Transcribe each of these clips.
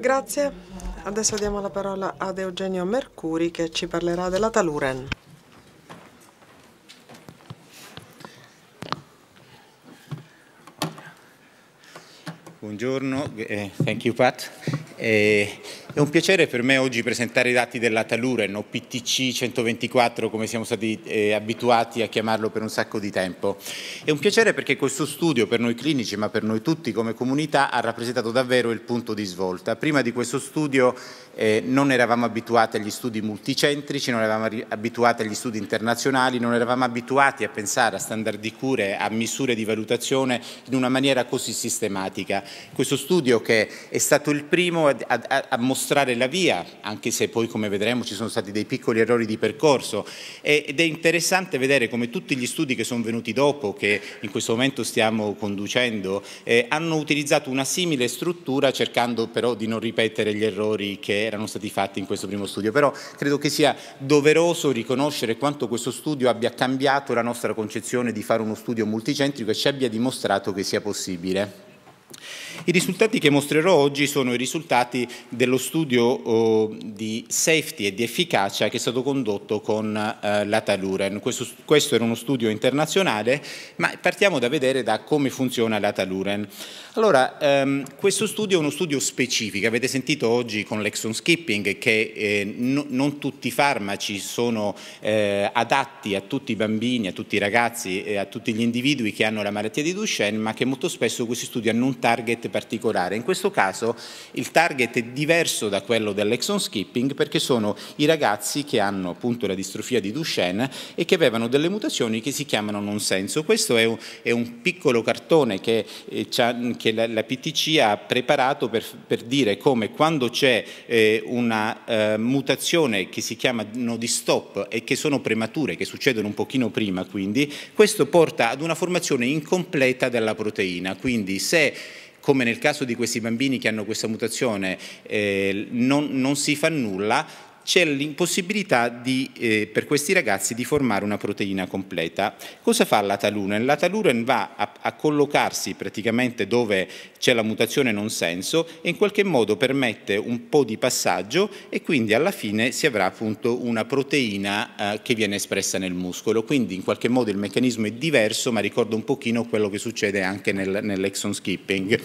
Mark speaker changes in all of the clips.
Speaker 1: Grazie. Adesso diamo la parola ad Eugenio Mercuri che ci parlerà della Taluren. Buongiorno, uh, thank you Pat. Uh, è un piacere per me oggi presentare i dati della Taluren o PTC 124 come siamo stati eh, abituati a chiamarlo per un sacco di tempo. È un piacere perché questo studio per noi clinici ma per noi tutti come comunità ha rappresentato davvero il punto di svolta. Prima di questo studio eh, non eravamo abituati agli studi multicentrici, non eravamo abituati agli studi internazionali, non eravamo abituati a pensare a standard di cure, a misure di valutazione in una maniera così sistematica. Questo studio che è stato il primo a, a, a mostrare mostrare la via, anche se poi come vedremo ci sono stati dei piccoli errori di percorso ed è interessante vedere come tutti gli studi che sono venuti dopo, che in questo momento stiamo conducendo, eh, hanno utilizzato una simile struttura cercando però di non ripetere gli errori che erano stati fatti in questo primo studio, però credo che sia doveroso riconoscere quanto questo studio abbia cambiato la nostra concezione di fare uno studio multicentrico e ci abbia dimostrato che sia possibile. I risultati che mostrerò oggi sono i risultati dello studio oh, di safety e di efficacia che è stato condotto con eh, la Taluren. Questo, questo era uno studio internazionale, ma partiamo da vedere da come funziona la Taluren. Allora, ehm, questo studio è uno studio specifico, avete sentito oggi con l'exon skipping che eh, no, non tutti i farmaci sono eh, adatti a tutti i bambini, a tutti i ragazzi e a tutti gli individui che hanno la malattia di Duchenne, ma che molto spesso questi studi hanno un target particolare. In questo caso il target è diverso da quello dell'exon skipping perché sono i ragazzi che hanno appunto la distrofia di Duchenne e che avevano delle mutazioni che si chiamano non senso. Questo è un, è un piccolo cartone che, eh, che la, la, PTC ha preparato per, per dire come quando c'è eh, una eh, mutazione che si chiamano di stop e che sono premature, che succedono un pochino prima quindi, questo porta ad una formazione incompleta della proteina. Quindi se come nel caso di questi bambini che hanno questa mutazione eh, non, non si fa nulla, c'è l'impossibilità eh, per questi ragazzi di formare una proteina completa. Cosa fa la Taluren? La Taluren va a, a, collocarsi praticamente dove c'è la mutazione non senso e in qualche modo permette un po' di passaggio e quindi alla fine si avrà appunto una proteina eh, che viene espressa nel muscolo. Quindi in qualche modo il meccanismo è diverso ma ricorda un pochino quello che succede anche nel, nell'exon skipping.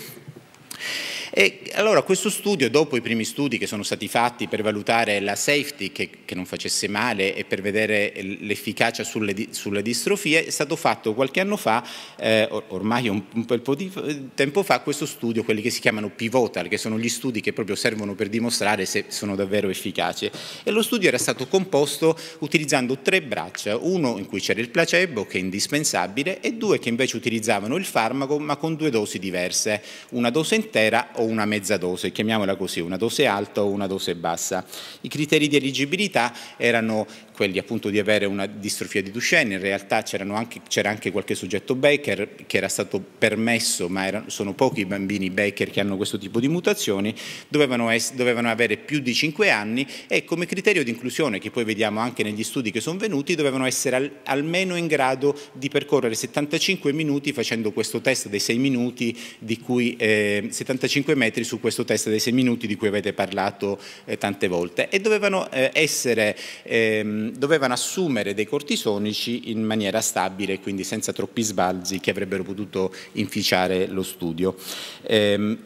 Speaker 1: E allora questo studio, dopo i primi studi che sono stati fatti per valutare la safety che, che non facesse male e per vedere l'efficacia sulle, sulle, distrofie, è stato fatto qualche anno fa, eh, ormai un, un bel po' di eh, tempo fa, questo studio, quelli che si chiamano pivotal, che sono gli studi che proprio servono per dimostrare se sono davvero efficaci. E lo studio era stato composto utilizzando tre braccia, uno in cui c'era il placebo, che è indispensabile, e due che invece utilizzavano il farmaco ma con due dosi diverse, una dose intera o o una mezza dose, chiamiamola così, una dose alta o una dose bassa. I criteri di elegibilità erano quelli appunto di avere una distrofia di Duchenne, in realtà c'era anche, anche, qualche soggetto Baker che era stato permesso, ma erano, sono pochi i bambini Baker che hanno questo tipo di mutazioni, dovevano, dovevano avere più di 5 anni e come criterio di inclusione, che poi vediamo anche negli studi che sono venuti, dovevano essere al, almeno in grado di percorrere 75 minuti facendo questo test dei 6 minuti, di cui eh, 75 metri su questo test dei 6 minuti di cui avete parlato eh, tante volte e dovevano eh, essere ehm, dovevano assumere dei cortisonici in maniera stabile, quindi senza troppi sbalzi che avrebbero potuto inficiare lo studio. Ehm,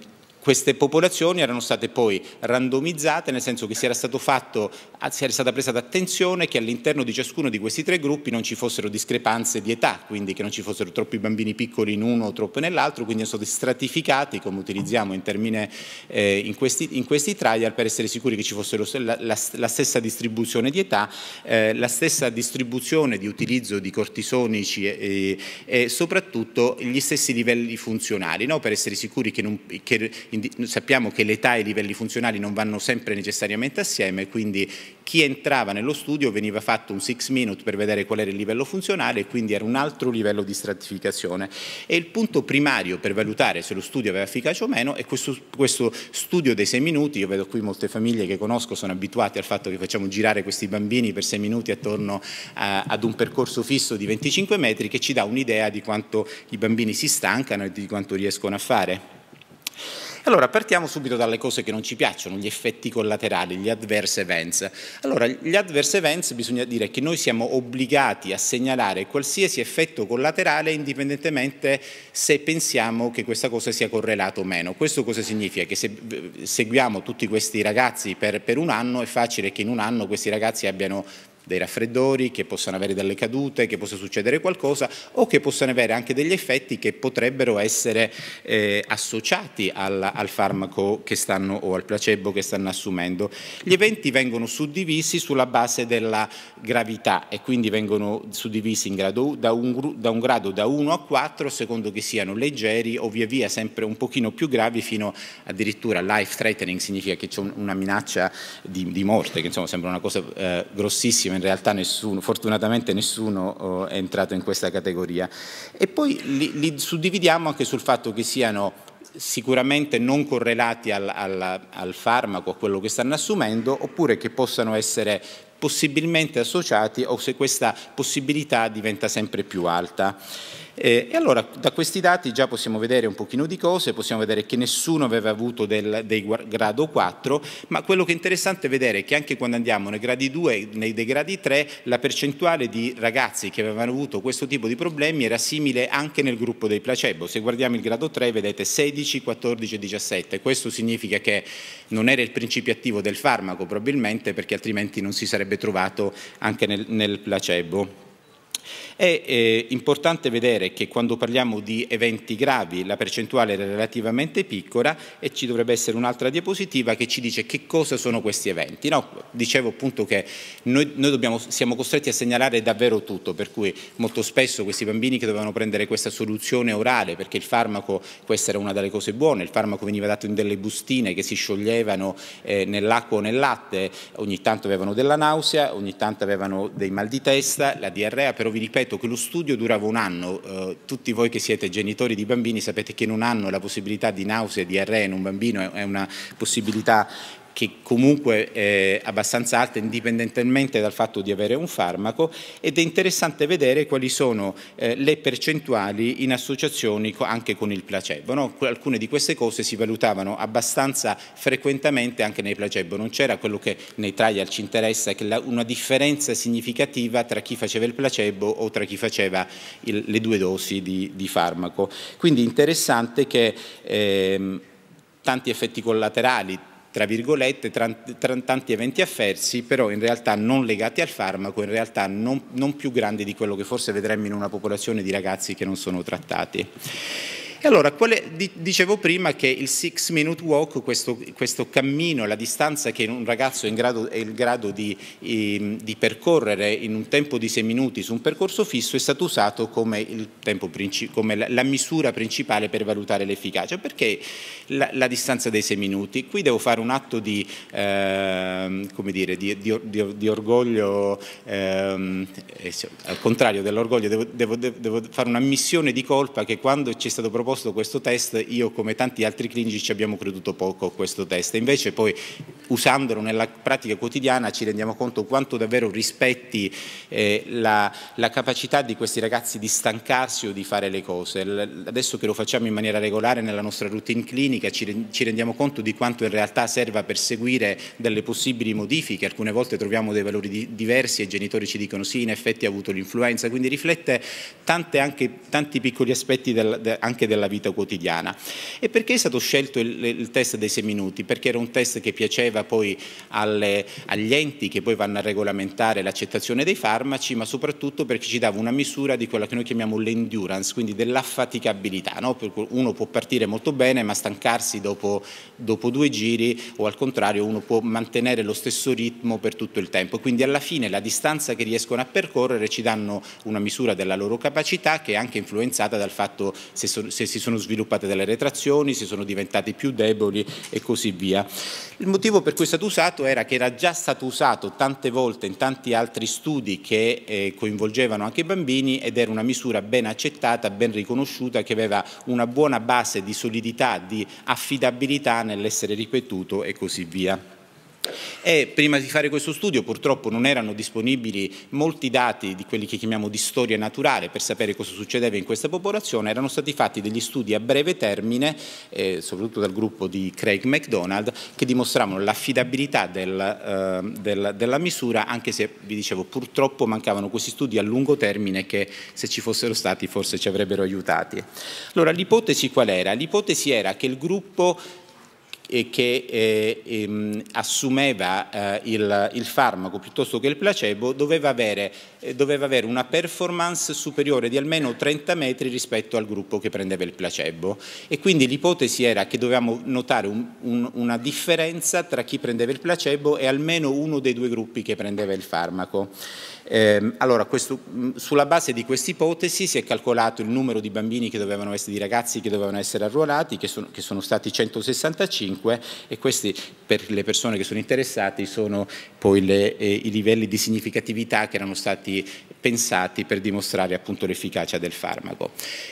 Speaker 1: queste popolazioni erano state poi randomizzate, nel senso che si era, fatto, si era stata presa d'attenzione che all'interno di ciascuno di questi tre gruppi non ci fossero discrepanze di età, quindi che non ci fossero troppi bambini piccoli in uno o troppo nell'altro, quindi sono stati stratificati, come utilizziamo in termine eh, in, questi, in, questi, trial, per essere sicuri che ci fossero la, la, la stessa distribuzione di età, eh, la stessa distribuzione di utilizzo di cortisonici e, e, e soprattutto gli stessi livelli funzionali, no? per essere sicuri che, non, che in sappiamo che l'età e i livelli funzionali non vanno sempre necessariamente assieme, quindi chi entrava nello studio veniva fatto un six minute per vedere qual era il livello funzionale e quindi era un altro livello di stratificazione. E il punto primario per valutare se lo studio aveva efficacia o meno è questo, questo studio dei sei minuti, io vedo qui molte famiglie che conosco sono abituate al fatto che facciamo girare questi bambini per sei minuti attorno a, ad un percorso fisso di 25 metri che ci dà un'idea di quanto i bambini si stancano e di quanto riescono a fare. Allora, partiamo subito dalle cose che non ci piacciono, gli effetti collaterali, gli adverse events. Allora, gli adverse events bisogna dire che noi siamo obbligati a segnalare qualsiasi effetto collaterale indipendentemente se pensiamo che questa cosa sia correlata o meno. Questo cosa significa? Che se eh, seguiamo tutti questi ragazzi per, per un anno è facile che in un anno questi ragazzi abbiano dei raffreddori, che possano avere delle cadute, che possa succedere qualcosa o che possano avere anche degli effetti che potrebbero essere eh, associati al, al farmaco stanno, o al placebo che stanno assumendo. Gli eventi vengono suddivisi sulla base della gravità e quindi vengono suddivisi in grado, da, un, da un grado da 1 a 4 secondo che siano leggeri o via via sempre un pochino più gravi fino addirittura life threatening significa che c'è una minaccia di, di morte che insomma sembra una cosa eh, grossissima in realtà nessuno, fortunatamente nessuno oh, è entrato in questa categoria. E poi li, li suddividiamo anche sul fatto che siano sicuramente non correlati al, al, al farmaco, a quello che stanno assumendo, oppure che possano essere possibilmente associati o se questa possibilità diventa sempre più alta. Eh, e allora da questi dati già possiamo vedere un pochino di cose, possiamo vedere che nessuno aveva avuto del, dei grado 4, ma quello che è interessante è vedere che anche quando andiamo nei gradi 2 e nei gradi 3 la percentuale di ragazzi che avevano avuto questo tipo di problemi era simile anche nel gruppo dei placebo. Se guardiamo il grado 3 vedete 16, 14 e 17. Questo significa che non era il principio attivo del farmaco probabilmente perché altrimenti non si sarebbe trovato anche nel, nel placebo. È eh, importante vedere che quando parliamo di eventi gravi la percentuale è relativamente piccola e ci dovrebbe essere un'altra diapositiva che ci dice che cosa sono questi eventi. No, dicevo appunto che noi, noi dobbiamo, siamo costretti a segnalare davvero tutto, per cui molto spesso questi bambini che dovevano prendere questa soluzione orale, perché il farmaco, questa era una delle cose buone, il farmaco veniva dato in delle bustine che si scioglievano eh, nell'acqua o nel latte, ogni tanto avevano della nausea, ogni tanto avevano dei mal di testa, la diarrea, però vi ripeto, ripeto che lo studio durava un anno, eh, tutti voi che siete genitori di bambini sapete che in un anno la possibilità di nausea e diarrea in un bambino è una possibilità che comunque è abbastanza alta indipendentemente dal fatto di avere un farmaco ed è interessante vedere quali sono eh, le percentuali in associazioni anche con il placebo. No? Alcune di queste cose si valutavano abbastanza frequentemente anche nei placebo, non c'era quello che nei trial ci interessa, che la, una differenza significativa tra chi faceva il placebo o tra chi faceva il, le due dosi di, di, farmaco. Quindi interessante che ehm, tanti effetti collaterali, tra virgolette, tra, tra, tanti eventi affersi, però in realtà non legati al farmaco, in realtà non, non più grandi di quello che forse vedremmo in una popolazione di ragazzi che non sono trattati allora, quelle, dicevo prima che il six minute walk, questo, questo cammino, la distanza che un ragazzo è in grado, è in grado di, ehm, di percorrere in un tempo di sei minuti su un percorso fisso, è stato usato come, tempo, come la misura principale per valutare l'efficacia. Perché la, la, distanza dei sei minuti? Qui devo fare un atto di, eh, come dire, di, di, di orgoglio, ehm, eh, al contrario dell'orgoglio, devo, devo, devo fare un'ammissione di colpa che quando ci è stato proposto proposto questo test, io come tanti altri clinici ci abbiamo creduto poco a questo test, invece poi usandolo nella pratica quotidiana ci rendiamo conto quanto davvero rispetti eh, la, la, capacità di questi ragazzi di stancarsi o di fare le cose. adesso che lo facciamo in maniera regolare nella nostra routine clinica ci, rendiamo conto di quanto in realtà serva per seguire delle possibili modifiche, alcune volte troviamo dei valori di, diversi e i genitori ci dicono sì, in effetti ha avuto l'influenza, quindi riflette tante, anche, tanti piccoli aspetti del, de, anche della della vita quotidiana. E perché è stato scelto il, il test dei sei minuti? Perché era un test che piaceva poi alle, agli enti che poi vanno a regolamentare l'accettazione dei farmaci, ma soprattutto perché ci dava una misura di quella che noi chiamiamo l'endurance, quindi dell'affaticabilità. No? Uno può partire molto bene ma stancarsi dopo, dopo due giri o al contrario uno può mantenere lo stesso ritmo per tutto il tempo. Quindi alla fine la distanza che riescono a percorrere ci danno una misura della loro capacità che è anche influenzata dal fatto se, so, se si sono sviluppate delle retrazioni, si sono diventati più deboli e così via. Il motivo per cui è stato usato era che era già stato usato tante volte in tanti altri studi che eh, coinvolgevano anche i bambini ed era una misura ben accettata, ben riconosciuta, che aveva una buona base di solidità, di affidabilità nell'essere ripetuto e così via. E prima di fare questo studio purtroppo non erano disponibili molti dati di quelli che chiamiamo di storia naturale per sapere cosa succedeva in questa popolazione, erano stati fatti degli studi a breve termine, eh, soprattutto dal gruppo di Craig McDonald, che dimostravano l'affidabilità del, eh, del, della misura, anche se vi dicevo purtroppo mancavano questi studi a lungo termine che se ci fossero stati forse ci avrebbero aiutati. Allora l'ipotesi qual era? L'ipotesi era che il gruppo che eh, ehm, assumeva eh, il, il, farmaco piuttosto che il placebo doveva avere, eh, doveva avere, una performance superiore di almeno 30 metri rispetto al gruppo che prendeva il placebo e quindi l'ipotesi era che dovevamo notare un, un, una differenza tra chi prendeva il placebo e almeno uno dei due gruppi che prendeva il farmaco. Eh, allora, questo, mm, sulla base di questa ipotesi si è calcolato il numero di bambini che dovevano essere, di ragazzi che dovevano essere arruolati, che sono, che sono stati 165 e questi per le persone che sono interessate sono poi le, eh, i livelli di significatività che erano stati pensati per dimostrare appunto l'efficacia del farmaco.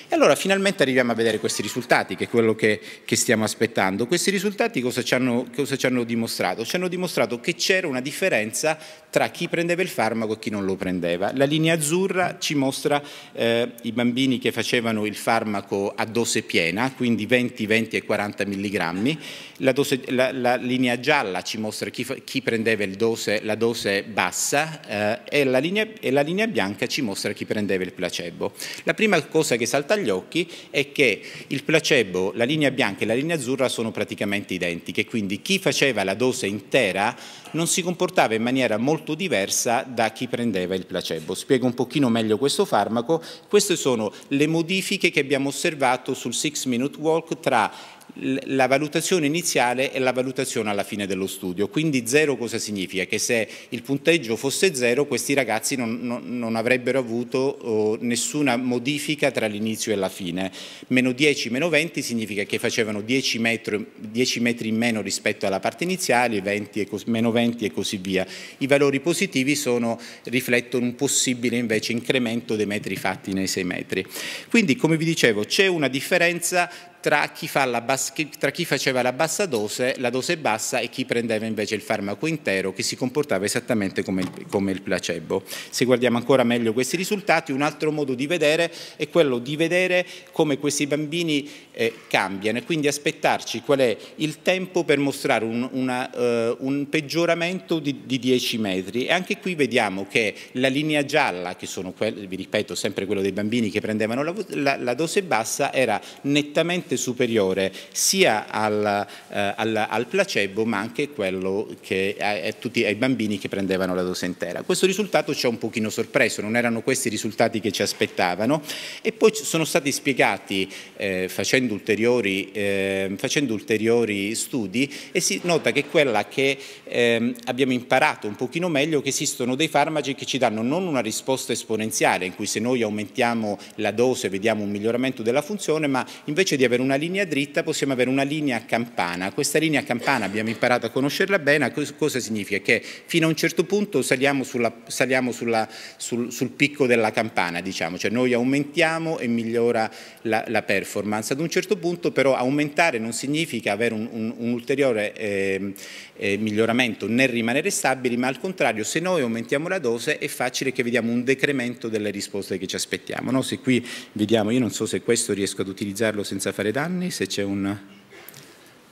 Speaker 1: E allora finalmente arriviamo a vedere questi risultati, che è quello che, che stiamo aspettando. Questi risultati cosa ci hanno, cosa ci hanno dimostrato? Ci hanno dimostrato che c'era una differenza tra chi prendeva il farmaco e chi non lo non lo prendeva. La linea azzurra ci mostra eh, i bambini che facevano il farmaco a dose piena, quindi 20, 20 e 40 milligrammi. La, dose, la, la linea gialla ci mostra chi, chi prendeva dose, la dose bassa eh, e, la linea, e la linea bianca ci mostra chi prendeva il placebo. La prima cosa che salta agli occhi è che il placebo, la linea bianca e la linea azzurra sono praticamente identiche, quindi chi faceva la dose intera non si comportava in maniera molto diversa da chi prendeva il placebo. Spiego un pochino meglio questo farmaco. Queste sono le modifiche che abbiamo osservato sul 6 minute walk tra la valutazione iniziale e la valutazione alla fine dello studio. Quindi zero cosa significa? Che se il punteggio fosse zero questi ragazzi non, non, non avrebbero avuto oh, nessuna modifica tra l'inizio e la fine. Meno 10, meno 20 significa che facevano 10 metri, 10 metri in meno rispetto alla parte iniziale, 20 e, meno 20 e così via. I valori positivi sono, riflettono un possibile invece incremento dei metri fatti nei 6 metri. Quindi come vi dicevo c'è una differenza tra chi, la bas- tra chi faceva la bassa dose, la dose bassa e chi prendeva invece il farmaco intero che si comportava esattamente come il, come il placebo. Se guardiamo ancora meglio questi risultati, un altro modo di vedere è quello di vedere come questi bambini eh, cambiano e quindi aspettarci qual è il tempo per mostrare un, una, uh, un peggioramento di, di, 10 metri. E anche qui vediamo che la linea gialla, che sono, vi ripeto, sempre quello dei bambini che prendevano la, la, la dose bassa, era nettamente decisamente superiore sia al, eh, al, al placebo ma anche quello che, a, tutti, ai bambini che prendevano la dose intera. Questo risultato ci ha un pochino sorpreso, non erano questi i risultati che ci aspettavano e poi sono stati spiegati eh, facendo, ulteriori, eh, facendo, ulteriori, studi e si nota che quella che ehm, abbiamo imparato un pochino meglio che esistono dei farmaci che ci danno non una risposta esponenziale in cui se noi aumentiamo la dose vediamo un miglioramento della funzione ma invece di avere un una linea dritta possiamo avere una linea a campana. Questa linea a campana abbiamo imparato a conoscerla bene, cosa significa? Che fino a un certo punto saliamo, sulla, saliamo sulla, sul, sul, picco della campana, diciamo, cioè noi aumentiamo e migliora la, la, performance. Ad un certo punto però aumentare non significa avere un, un, un ulteriore eh, eh, miglioramento né rimanere stabili, ma al contrario se noi aumentiamo la dose è facile che vediamo un decremento delle risposte che ci aspettiamo. No? Se qui vediamo, io non so se questo riesco ad utilizzarlo senza fare danni, se c'è un...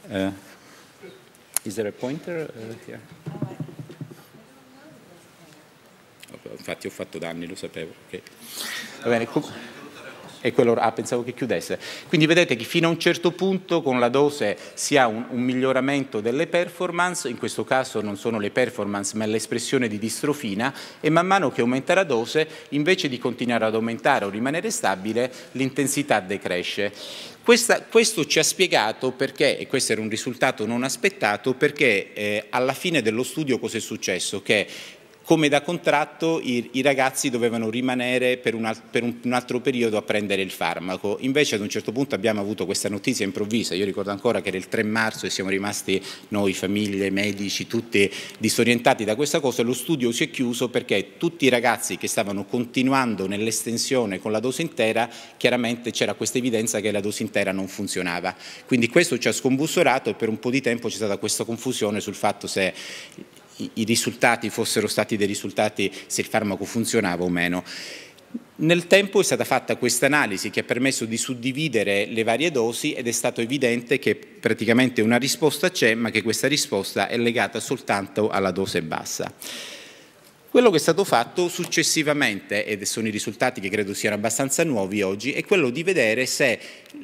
Speaker 1: Uh, is there a pointer? Uh, eh, yeah. Infatti ho fatto danni, lo sapevo. Okay. Va bene, comunque e quello, ah, pensavo che chiudesse. Quindi vedete che fino a un certo punto con la dose si ha un, un miglioramento delle performance, in questo caso non sono le performance ma l'espressione di distrofina e man mano che aumenta la dose invece di continuare ad aumentare o rimanere stabile l'intensità decresce. Questa, questo ci ha spiegato perché, e questo era un risultato non aspettato, perché eh, alla fine dello studio cosa è successo? Che come da contratto i, i ragazzi dovevano rimanere per un, per un, altro periodo a prendere il farmaco. Invece ad un certo punto abbiamo avuto questa notizia improvvisa, io ricordo ancora che era il 3 marzo e siamo rimasti noi, famiglie, medici, tutti disorientati da questa cosa, lo studio si è chiuso perché tutti i ragazzi che stavano continuando nell'estensione con la dose intera, chiaramente c'era questa evidenza che la dose intera non funzionava. Quindi questo ci ha scombussolato e per un po' di tempo c'è stata questa confusione sul fatto se i, risultati fossero stati dei risultati se il farmaco funzionava o meno. Nel tempo è stata fatta questa analisi che ha permesso di suddividere le varie dosi ed è stato evidente che praticamente una risposta c'è, ma che questa risposta è legata soltanto alla dose bassa. Quello che è stato fatto successivamente, ed sono i risultati che credo siano abbastanza nuovi oggi, è quello di vedere se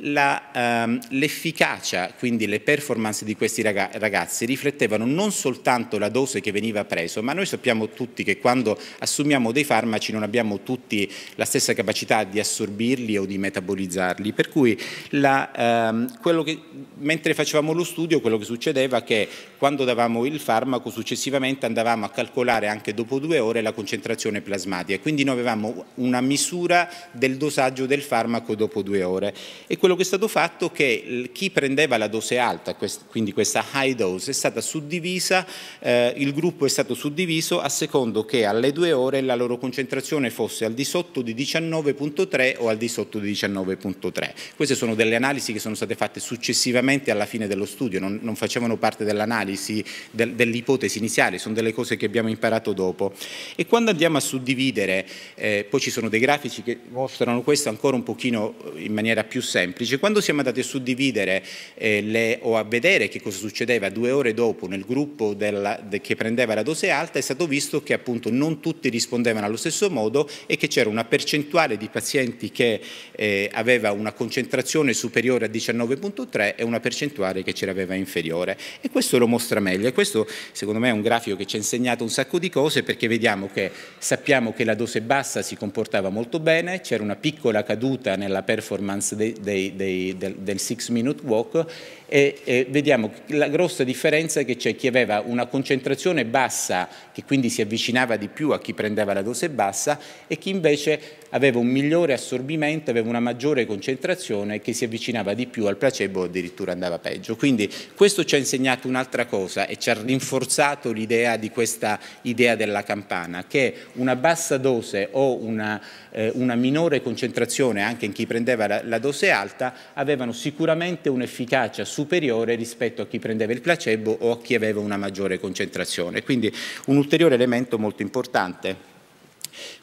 Speaker 1: ehm, l'efficacia, ehm, quindi le performance di questi ragazzi riflettevano non soltanto la dose che veniva presa, ma noi sappiamo tutti che quando assumiamo dei farmaci non abbiamo tutti la stessa capacità di assorbirli o di metabolizzarli, per cui la, ehm, che, mentre facevamo lo studio quello che succedeva è che quando davamo il farmaco successivamente andavamo a calcolare anche dopo due ore la concentrazione plasmatica. Quindi noi avevamo una misura del dosaggio del farmaco dopo due ore. E quello che è stato fatto è che chi prendeva la dose alta, quindi questa high dose, è stata suddivisa, eh, il gruppo è stato suddiviso a secondo che alle due ore la loro concentrazione fosse al di sotto di 19.3 o al di sotto di 19.3. Queste sono delle analisi che sono state fatte successivamente alla fine dello studio, non, non facevano parte dell'analisi, del, dell'ipotesi iniziale, sono delle cose che abbiamo imparato dopo. E quando andiamo a suddividere, eh, poi ci sono dei grafici che mostrano questo ancora un pochino eh, in maniera più semplice, quando siamo andati a suddividere eh, le, o a vedere che cosa succedeva due ore dopo nel gruppo della, de, che prendeva la dose alta, è stato visto che appunto non tutti rispondevano allo stesso modo e che c'era una percentuale di pazienti che eh, aveva una concentrazione superiore a 19.3 e una percentuale che ce l'aveva inferiore. E questo lo mostra meglio e questo secondo me è un grafico che ci ha insegnato un sacco di cose perché vediamo vediamo che sappiamo che la dose bassa si comportava molto bene, c'era una piccola caduta nella performance dei, dei, dei, del, del six minute walk e, e vediamo la grossa differenza è che c'è chi aveva una concentrazione bassa, che quindi si avvicinava di più a chi prendeva la dose bassa, e chi invece aveva un migliore assorbimento, aveva una maggiore concentrazione che si avvicinava di più al placebo o addirittura andava peggio. Quindi questo ci ha insegnato un'altra cosa e ci ha rinforzato l'idea di questa idea della campana, che una bassa dose o una, eh, una minore concentrazione anche in chi prendeva la, la dose alta avevano sicuramente un'efficacia superiore rispetto a chi prendeva il placebo o a chi aveva una maggiore concentrazione. Quindi un ulteriore elemento molto importante.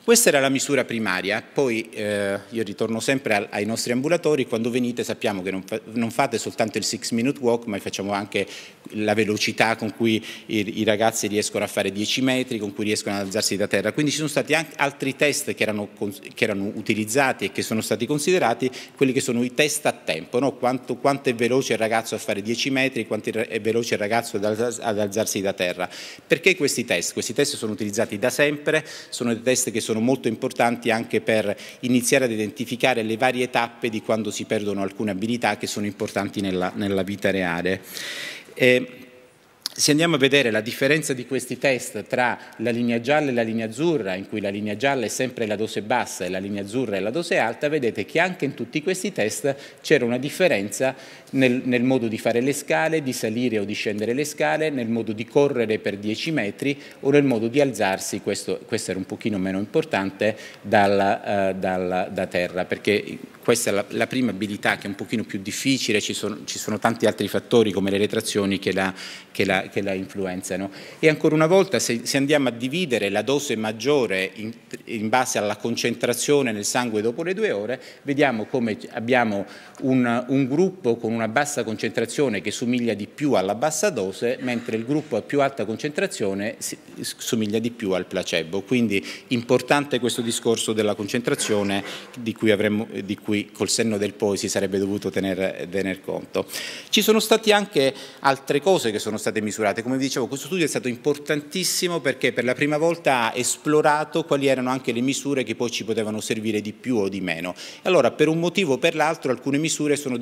Speaker 1: Questa era la misura primaria, poi eh, io ritorno sempre al, ai nostri ambulatori, quando venite sappiamo che non, fa, non fate soltanto il 6 minute walk, ma facciamo anche la velocità con cui i, i, ragazzi riescono a fare 10 metri, con cui riescono ad alzarsi da terra. Quindi ci sono stati anche altri test che erano, che erano utilizzati e che sono stati considerati, quelli che sono i test a tempo, no? quanto, quanto, è veloce il ragazzo a fare 10 metri, quanto è veloce il ragazzo ad, ad alzarsi da terra. Perché questi test? Questi test sono utilizzati da sempre, sono dei test che sono sono molto importanti anche per iniziare ad identificare le varie tappe di quando si perdono alcune abilità che sono importanti nella, nella vita reale. E eh, se andiamo a vedere la differenza di questi test tra la linea gialla e la linea azzurra, in cui la linea gialla è sempre la dose bassa e la linea azzurra è la dose alta, vedete che anche in tutti questi test c'era una differenza nel, nel, modo di fare le scale, di salire o di scendere le scale, nel modo di correre per 10 metri o nel modo di alzarsi, questo, questo era un pochino meno importante, dal, eh, dal, da terra, perché questa è la, la, prima abilità che è un pochino più difficile, ci sono, ci sono tanti altri fattori come le retrazioni che la, che la che la influenzano. E ancora una volta se, se andiamo a dividere la dose maggiore in, in, base alla concentrazione nel sangue dopo le due ore, vediamo come abbiamo un, un gruppo con una bassa concentrazione che somiglia di più alla bassa dose, mentre il gruppo a più alta concentrazione somiglia di più al placebo. Quindi importante questo discorso della concentrazione di cui, avremmo, di cui col senno del poi si sarebbe dovuto tenere tener conto. Ci sono state anche altre cose che sono state misurate misurate. Come vi dicevo, questo studio è stato importantissimo perché per la prima volta ha esplorato quali erano anche le misure che poi ci potevano servire di più o di meno. Allora, per un motivo o per l'altro, alcune misure sono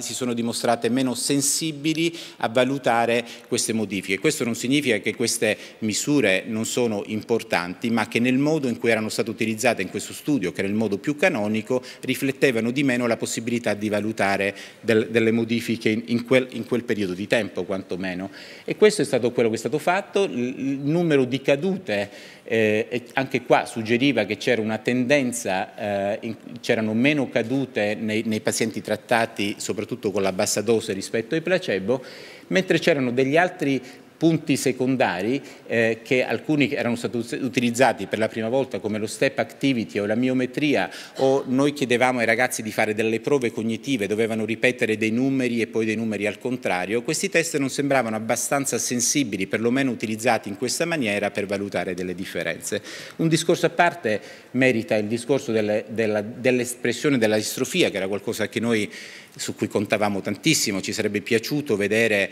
Speaker 1: si sono dimostrate meno sensibili a valutare queste modifiche. Questo non significa che queste misure non sono importanti, ma che nel modo in cui erano state utilizzate in questo studio, che era il modo più canonico, riflettevano di meno la possibilità di valutare del, delle modifiche in, quel, in, quel, periodo di tempo, quantomeno. E e questo è stato quello che è stato fatto, il numero di cadute, eh, anche qua suggeriva che c'era una tendenza, eh, c'erano meno cadute nei, nei pazienti trattati soprattutto con la bassa dose rispetto ai placebo, mentre c'erano degli altri punti secondari eh, che alcuni erano stati utilizzati per la prima volta come lo step activity o la miometria o noi chiedevamo ai ragazzi di fare delle prove cognitive, dovevano ripetere dei numeri e poi dei numeri al contrario, questi test non sembravano abbastanza sensibili, perlomeno utilizzati in questa maniera per valutare delle differenze. Un discorso a parte merita il discorso dell'espressione dell della distrofia, che era qualcosa che noi su cui contavamo tantissimo, ci sarebbe piaciuto vedere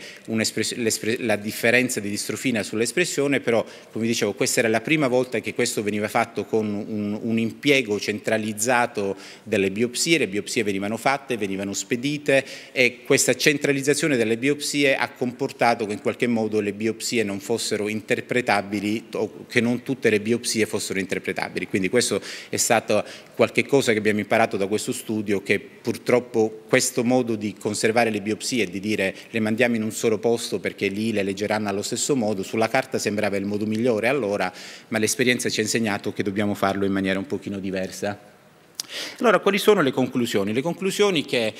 Speaker 1: la differenza prevalenza di distrofina sull'espressione, però come dicevo questa era la prima volta che questo veniva fatto con un, un impiego centralizzato delle biopsie, le biopsie venivano fatte, venivano spedite e questa centralizzazione delle biopsie ha comportato che in qualche modo le biopsie non fossero interpretabili o che non tutte le biopsie fossero interpretabili. Quindi questo è stato qualche cosa che abbiamo imparato da questo studio che purtroppo questo modo di conservare le biopsie e di dire le mandiamo in un solo posto perché lì le leggeranno allo stesso modo, sulla carta sembrava il modo migliore allora, ma l'esperienza ci ha insegnato che dobbiamo farlo in maniera un pochino diversa. Allora, quali sono le conclusioni? Le conclusioni che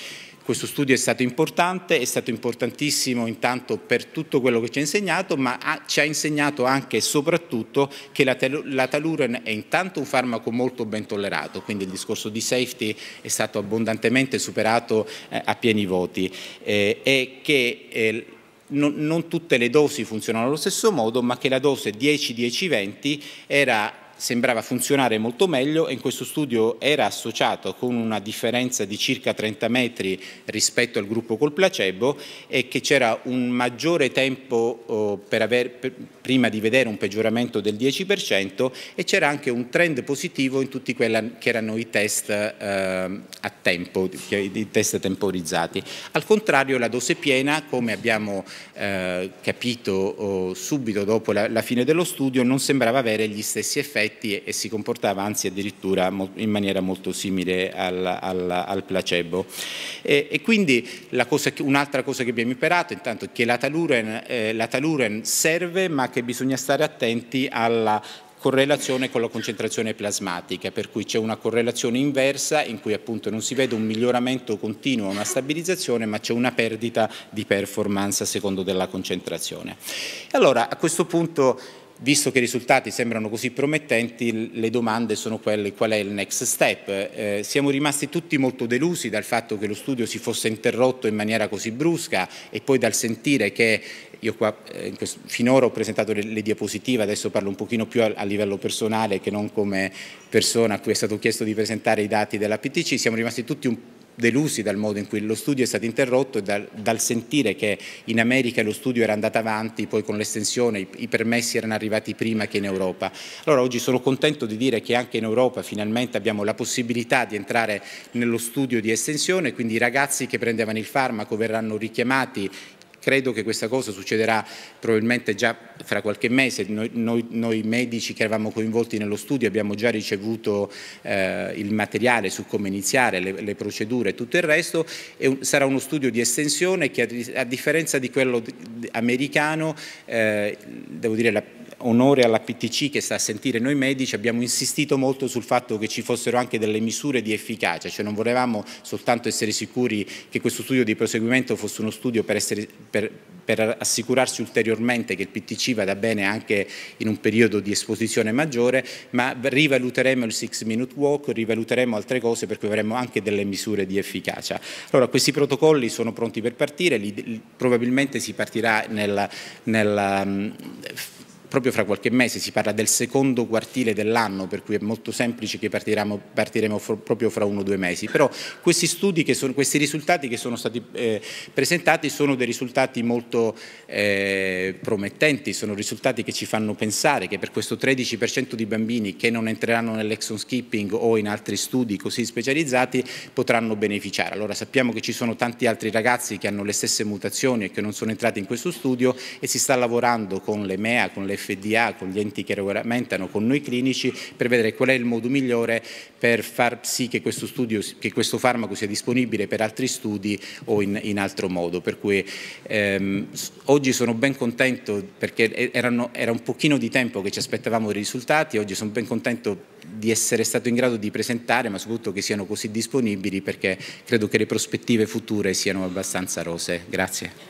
Speaker 1: questo studio è stato importante, è stato importantissimo intanto per tutto quello che ci ha insegnato, ma ha, ci ha insegnato anche e soprattutto che la, la taluren è intanto un farmaco molto ben tollerato, quindi il discorso di safety è stato abbondantemente superato eh, a pieni voti eh, e che eh, non, non tutte le dosi funzionano allo stesso modo, ma che la dose 10-10-20 era sembrava funzionare molto meglio e in questo studio era associato con una differenza di circa 30 metri rispetto al gruppo col placebo e che c'era un maggiore tempo oh, per aver, per, prima di vedere un peggioramento del 10% e c'era anche un trend positivo in tutti quelli che erano i test eh, a tempo, i test temporizzati. Al contrario la dose piena, come abbiamo eh, capito oh, subito dopo la, la fine dello studio, non sembrava avere gli stessi effetti effetti e si comportava anzi addirittura in maniera molto simile al, al, al placebo. E, e quindi un'altra cosa che abbiamo imparato intanto è che la taluren, eh, la taluren serve ma che bisogna stare attenti alla correlazione con la concentrazione plasmatica, per cui c'è una correlazione inversa in cui appunto non si vede un miglioramento continuo, una stabilizzazione, ma c'è una perdita di performance a secondo della concentrazione. Allora, a questo punto Visto che i risultati sembrano così promettenti, le domande sono quelle qual è il next step. Eh, siamo rimasti tutti molto delusi dal fatto che lo studio si fosse interrotto in maniera così brusca e poi dal sentire che io qua, eh, finora ho presentato le, le, diapositive, adesso parlo un pochino più a, a, livello personale che non come persona a cui è stato chiesto di presentare i dati della PTC, siamo rimasti tutti un delusi dal modo in cui lo studio è stato interrotto e dal, dal, sentire che in America lo studio era andato avanti, poi con l'estensione i, i, permessi erano arrivati prima che in Europa. Allora oggi sono contento di dire che anche in Europa finalmente abbiamo la possibilità di entrare nello studio di estensione, quindi i ragazzi che prendevano il farmaco verranno richiamati Credo che questa cosa succederà probabilmente già fra qualche mese. Noi, noi, noi medici che eravamo coinvolti nello studio abbiamo già ricevuto eh, il materiale su come iniziare, le, le procedure e tutto il resto. Un, sarà uno studio di estensione che a, a differenza di quello americano, eh, devo dire la, onore alla PTC che sta a sentire noi medici, abbiamo insistito molto sul fatto che ci fossero anche delle misure di efficacia, cioè non volevamo soltanto essere sicuri che questo studio di proseguimento fosse uno studio per essere per, per assicurarsi ulteriormente che il PTC vada bene anche in un periodo di esposizione maggiore, ma rivaluteremo il six minute walk, rivaluteremo altre cose per cui avremo anche delle misure di efficacia. Allora questi protocolli sono pronti per partire, li, probabilmente si partirà nel, nel, proprio fra qualche mese, si parla del secondo quartile dell'anno, per cui è molto semplice che partiremo, partiremo proprio fra uno o due mesi, però questi studi, sono, questi risultati che sono stati eh, presentati sono dei risultati molto eh, promettenti, sono risultati che ci fanno pensare che per questo 13% di bambini che non entreranno nell'exon skipping o in altri studi così specializzati potranno beneficiare. Allora sappiamo che ci sono tanti altri ragazzi che hanno le stesse mutazioni e che non sono entrati in questo studio e si sta lavorando con l'EMEA, con le FDA, con gli enti che regolamentano, con noi clinici, per vedere qual è il modo migliore per far sì che questo, studio, che questo farmaco sia disponibile per altri studi o in, in altro modo. Per cui ehm, oggi sono ben contento perché erano, era un pochino di tempo che ci aspettavamo i risultati, oggi sono ben contento di essere stato in grado di presentare, ma soprattutto che siano così disponibili perché credo che le prospettive future siano abbastanza rose. Grazie.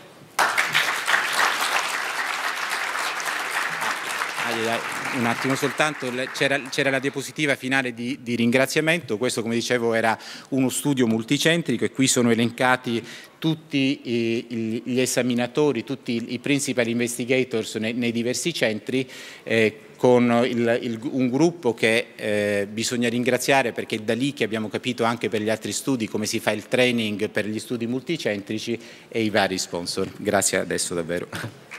Speaker 1: un attimo soltanto, c'era, la diapositiva finale di, di, ringraziamento, questo come dicevo era uno studio multicentrico e qui sono elencati tutti eh, gli esaminatori, tutti i principal investigators nei, diversi centri eh, con il, il, un gruppo che eh, bisogna ringraziare perché è da lì che abbiamo capito anche per gli altri studi come si fa il training per gli studi multicentrici e i vari sponsor. Grazie adesso davvero.